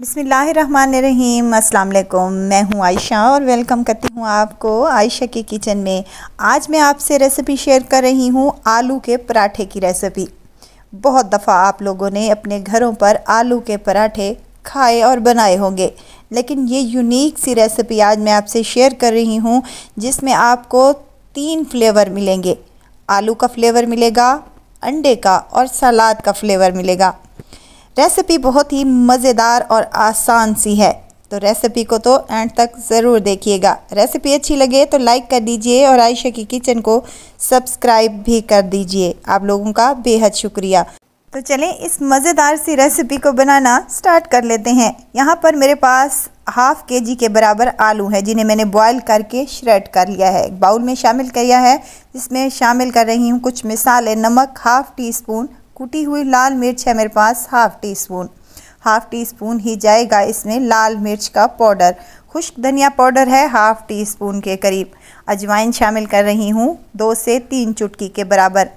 बसमीम अल्लाम मैं हूँ आयशा और वेलकम करती हूँ आपको आयशा के किचन में आज मैं आपसे रेसिपी शेयर कर रही हूँ आलू के पराठे की रेसिपी बहुत दफ़ा आप लोगों ने अपने घरों पर आलू के पराठे खाए और बनाए होंगे लेकिन ये यूनिक सी रेसिपी आज मैं आपसे शेयर कर रही हूँ जिसमें आपको तीन फ्लेवर मिलेंगे आलू का फ्लेवर मिलेगा अंडे का और सलाद का फ्लेवर मिलेगा रेसिपी बहुत ही मज़ेदार और आसान सी है तो रेसिपी को तो एंड तक ज़रूर देखिएगा रेसिपी अच्छी लगे तो लाइक कर दीजिए और आयशा की किचन को सब्सक्राइब भी कर दीजिए आप लोगों का बेहद शुक्रिया तो चलें इस मज़ेदार सी रेसिपी को बनाना स्टार्ट कर लेते हैं यहाँ पर मेरे पास हाफ़ के जी के बराबर आलू हैं जिन्हें मैंने बॉईल करके श्रेड कर लिया है बाउल में शामिल किया है जिसमें शामिल कर रही हूँ कुछ मिसाले नमक हाफ़ टी स्पून कुटी हुई लाल मिर्च है मेरे पास half teaspoon half teaspoon ही जाएगा इसमें लाल मिर्च का पाउडर खुश्क धनिया पाउडर है हाफ़ टी स्पून के करीब अजवाइन शामिल कर रही हूँ दो से तीन चुटकी के बराबर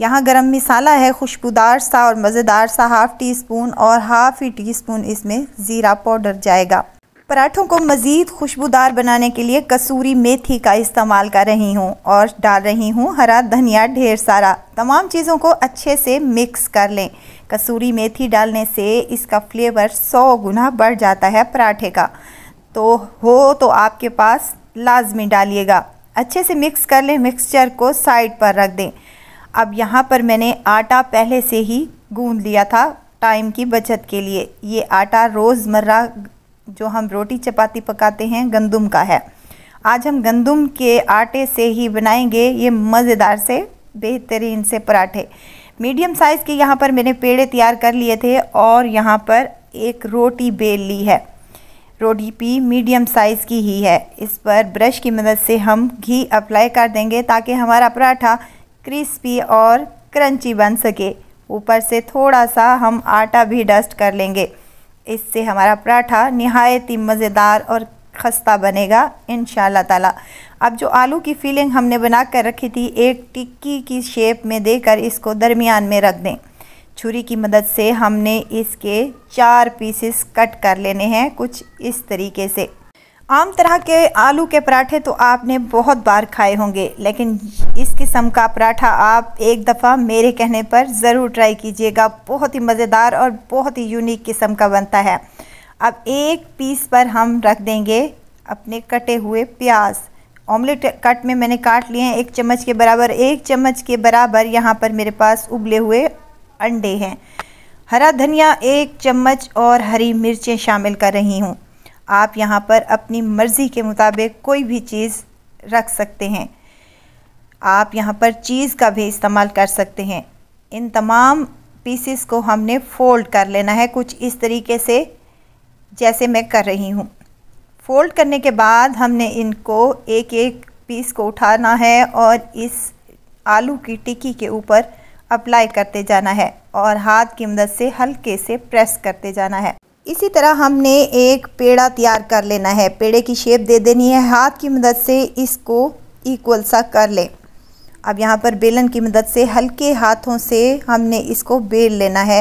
यहाँ गरम मिसाला है खुशबूदार सा और मज़ेदार सा हाफ़ टी स्पून और हाफ़ ही टी स्पून इसमें ज़ीरा पाउडर जाएगा पराठों को मज़ीद खुशबूदार बनाने के लिए कसूरी मेथी का इस्तेमाल कर रही हूँ और डाल रही हूँ हरा धनिया ढेर सारा तमाम चीज़ों को अच्छे से मिक्स कर लें कसूरी मेथी डालने से इसका फ्लेवर सौ गुना बढ़ जाता है पराठे का तो हो तो आपके पास लाजमी डालिएगा अच्छे से मिक्स कर लें मिक्सचर को साइड पर रख दें अब यहाँ पर मैंने आटा पहले से ही गूँध लिया था टाइम की बचत के लिए ये आटा रोज़मर्रा जो हम रोटी चपाती पकाते हैं गंदम का है आज हम गंदम के आटे से ही बनाएंगे ये मज़ेदार से बेहतरीन से पराठे मीडियम साइज़ के यहाँ पर मैंने पेड़े तैयार कर लिए थे और यहाँ पर एक रोटी बेल ली है रोटी पी मीडियम साइज़ की ही है इस पर ब्रश की मदद से हम घी अप्लाई कर देंगे ताकि हमारा पराठा क्रिस्पी और क्रंची बन सके ऊपर से थोड़ा सा हम आटा भी डस्ट कर लेंगे इससे हमारा पराठा नहायत ही मज़ेदार और खस्ता बनेगा इन ताला अब जो आलू की फीलिंग हमने बना कर रखी थी एक टिक्की की शेप में देकर इसको दरमियान में रख दें छुरी की मदद से हमने इसके चार पीसेस कट कर लेने हैं कुछ इस तरीके से आम तरह के आलू के पराठे तो आपने बहुत बार खाए होंगे लेकिन इस किस्म का पराठा आप एक दफ़ा मेरे कहने पर ज़रूर ट्राई कीजिएगा बहुत ही मज़ेदार और बहुत ही यूनिक किस्म का बनता है अब एक पीस पर हम रख देंगे अपने कटे हुए प्याज ऑमलेट कट में मैंने काट लिए हैं एक चम्मच के बराबर एक चम्मच के बराबर यहाँ पर मेरे पास उबले हुए अंडे हैं हरा धनिया एक चम्मच और हरी मिर्चें शामिल कर रही हूँ आप यहाँ पर अपनी मर्ज़ी के मुताबिक कोई भी चीज़ रख सकते हैं आप यहाँ पर चीज़ का भी इस्तेमाल कर सकते हैं इन तमाम पीसीस को हमने फ़ोल्ड कर लेना है कुछ इस तरीके से जैसे मैं कर रही हूँ फ़ोल्ड करने के बाद हमने इनको एक एक पीस को उठाना है और इस आलू की टिक्की के ऊपर अप्लाई करते जाना है और हाथ की मदद से हल्के से प्रेस करते जाना है इसी तरह हमने एक पेड़ा तैयार कर लेना है पेड़े की शेप दे देनी है हाथ की मदद से इसको इक्वल सा कर लें अब यहाँ पर बेलन की मदद से हल्के हाथों से हमने इसको बेल लेना है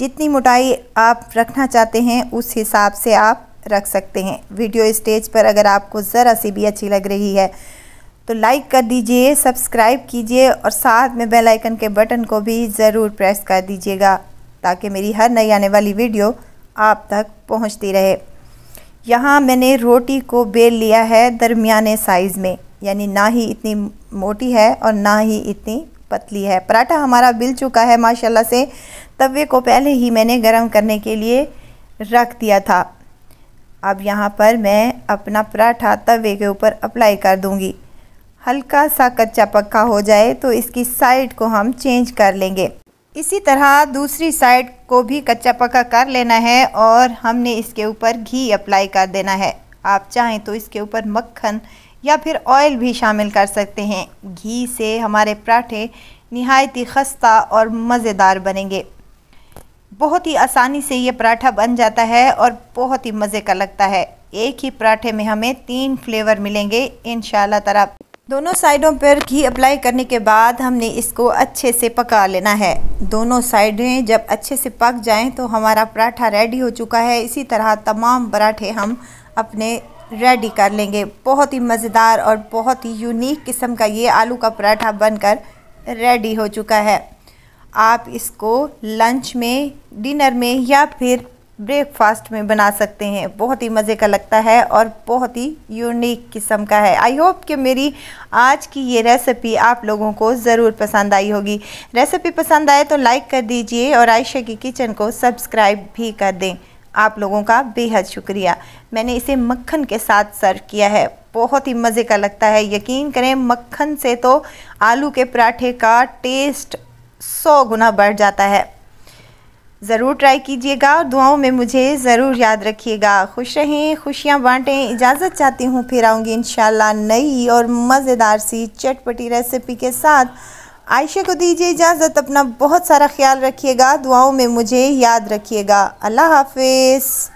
जितनी मोटाई आप रखना चाहते हैं उस हिसाब से आप रख सकते हैं वीडियो स्टेज पर अगर आपको ज़रा सी भी अच्छी लग रही है तो लाइक कर दीजिए सब्सक्राइब कीजिए और साथ में बेल आइकन के बटन को भी ज़रूर प्रेस कर दीजिएगा ताकि मेरी हर नई आने वाली वीडियो आप तक पहुंचती रहे यहाँ मैंने रोटी को बेल लिया है दरमियाने साइज़ में यानी ना ही इतनी मोटी है और ना ही इतनी पतली है पराठा हमारा बिल चुका है माशाल्लाह से तवे को पहले ही मैंने गरम करने के लिए रख दिया था अब यहाँ पर मैं अपना पराठा तवे के ऊपर अप्लाई कर दूँगी हल्का सा कच्चा पक्का हो जाए तो इसकी साइड को हम चेंज कर लेंगे इसी तरह दूसरी साइड को भी कच्चा पक्का कर लेना है और हमने इसके ऊपर घी अप्लाई कर देना है आप चाहें तो इसके ऊपर मक्खन या फिर ऑयल भी शामिल कर सकते हैं घी से हमारे पराठे नहायत ही खस्ता और मज़ेदार बनेंगे बहुत ही आसानी से ये पराठा बन जाता है और बहुत ही मज़े का लगता है एक ही पराठे में हमें तीन फ्लेवर मिलेंगे इन तरह दोनों साइडों पर घी अप्लाई करने के बाद हमने इसको अच्छे से पका लेना है दोनों साइडें जब अच्छे से पक जाएं तो हमारा पराठा रेडी हो चुका है इसी तरह तमाम पराठे हम अपने रेडी कर लेंगे बहुत ही मज़ेदार और बहुत ही यूनिक किस्म का ये आलू का पराठा बनकर रेडी हो चुका है आप इसको लंच में डिनर में या फिर ब्रेकफास्ट में बना सकते हैं बहुत ही मज़े का लगता है और बहुत ही यूनिक किस्म का है आई होप कि मेरी आज की ये रेसिपी आप लोगों को ज़रूर पसंद आई होगी रेसिपी पसंद आए तो लाइक कर दीजिए और आयशा की किचन को सब्सक्राइब भी कर दें आप लोगों का बेहद शुक्रिया मैंने इसे मक्खन के साथ सर्व किया है बहुत ही मज़े का लगता है यकीन करें मक्खन से तो आलू के पराठे का टेस्ट सौ गुना बढ़ जाता है ज़रूर ट्राई कीजिएगा और दुआओं में मुझे ज़रूर याद रखिएगा खुश रहें खुशियाँ बांटें इजाज़त चाहती हूँ फिर आऊँगी इन नई और मज़ेदार सी चटपटी रेसिपी के साथ आयशा को दीजिए इजाज़त अपना बहुत सारा ख्याल रखिएगा दुआओं में मुझे याद रखिएगा अल्लाह हाफिज़